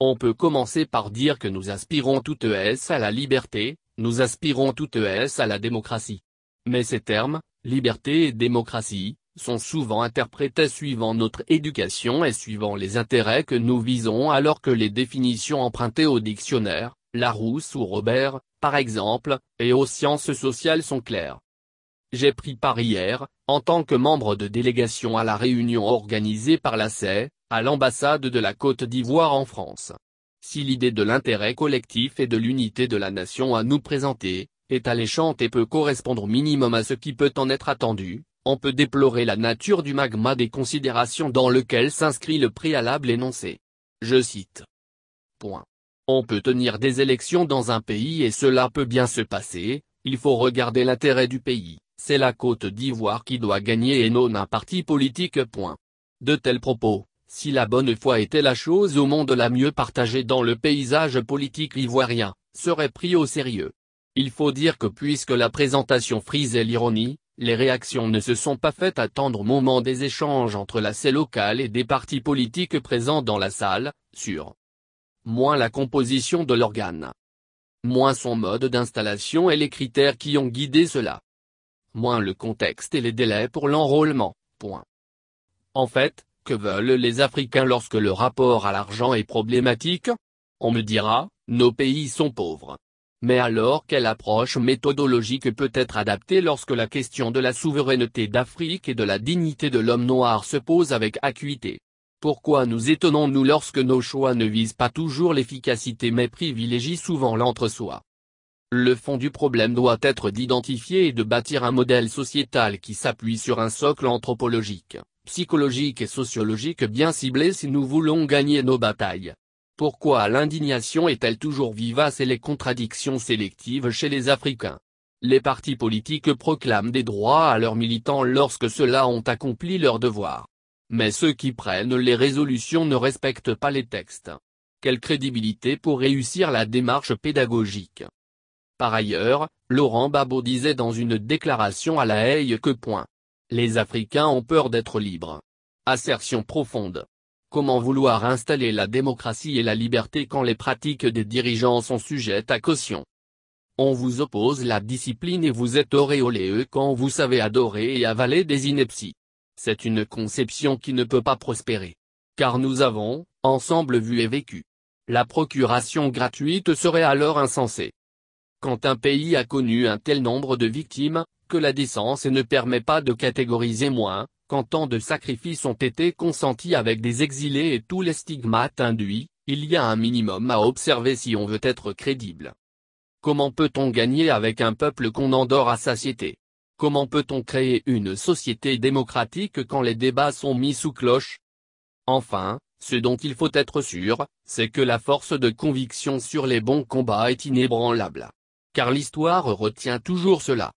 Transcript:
On peut commencer par dire que nous aspirons toutes S à la liberté, nous aspirons toutes S à la démocratie. Mais ces termes, liberté et démocratie, sont souvent interprétés suivant notre éducation et suivant les intérêts que nous visons alors que les définitions empruntées au dictionnaire, Larousse ou Robert, par exemple, et aux sciences sociales sont claires. J'ai pris part hier, en tant que membre de délégation à la réunion organisée par la c à l'ambassade de la Côte d'Ivoire en France. Si l'idée de l'intérêt collectif et de l'unité de la nation à nous présenter, est alléchante et peut correspondre au minimum à ce qui peut en être attendu, on peut déplorer la nature du magma des considérations dans lequel s'inscrit le préalable énoncé. Je cite. Point. On peut tenir des élections dans un pays et cela peut bien se passer, il faut regarder l'intérêt du pays, c'est la Côte d'Ivoire qui doit gagner et non un parti politique. Point. De tels propos, si la bonne foi était la chose au monde la mieux partagée dans le paysage politique ivoirien, serait pris au sérieux. Il faut dire que puisque la présentation frisait l'ironie, les réactions ne se sont pas faites attendre au moment des échanges entre la scène locale et des partis politiques présents dans la salle, sur moins la composition de l'organe, moins son mode d'installation et les critères qui ont guidé cela, moins le contexte et les délais pour l'enrôlement. En fait, que veulent les Africains lorsque le rapport à l'argent est problématique On me dira, nos pays sont pauvres. Mais alors quelle approche méthodologique peut être adaptée lorsque la question de la souveraineté d'Afrique et de la dignité de l'homme noir se pose avec acuité Pourquoi nous étonnons-nous lorsque nos choix ne visent pas toujours l'efficacité mais privilégient souvent l'entre-soi le fond du problème doit être d'identifier et de bâtir un modèle sociétal qui s'appuie sur un socle anthropologique, psychologique et sociologique bien ciblés si nous voulons gagner nos batailles. Pourquoi l'indignation est-elle toujours vivace et les contradictions sélectives chez les Africains Les partis politiques proclament des droits à leurs militants lorsque ceux-là ont accompli leur devoir. Mais ceux qui prennent les résolutions ne respectent pas les textes. Quelle crédibilité pour réussir la démarche pédagogique Par ailleurs, Laurent Babot disait dans une déclaration à la Haye que point. Les Africains ont peur d'être libres. Assertion profonde. Comment vouloir installer la démocratie et la liberté quand les pratiques des dirigeants sont sujettes à caution On vous oppose la discipline et vous êtes auréoléeux quand vous savez adorer et avaler des inepties. C'est une conception qui ne peut pas prospérer. Car nous avons, ensemble vu et vécu. La procuration gratuite serait alors insensée. Quand un pays a connu un tel nombre de victimes, que la décence ne permet pas de catégoriser moins, quand tant de sacrifices ont été consentis avec des exilés et tous les stigmates induits, il y a un minimum à observer si on veut être crédible. Comment peut-on gagner avec un peuple qu'on endort à satiété Comment peut-on créer une société démocratique quand les débats sont mis sous cloche Enfin, ce dont il faut être sûr, c'est que la force de conviction sur les bons combats est inébranlable. Car l'histoire retient toujours cela.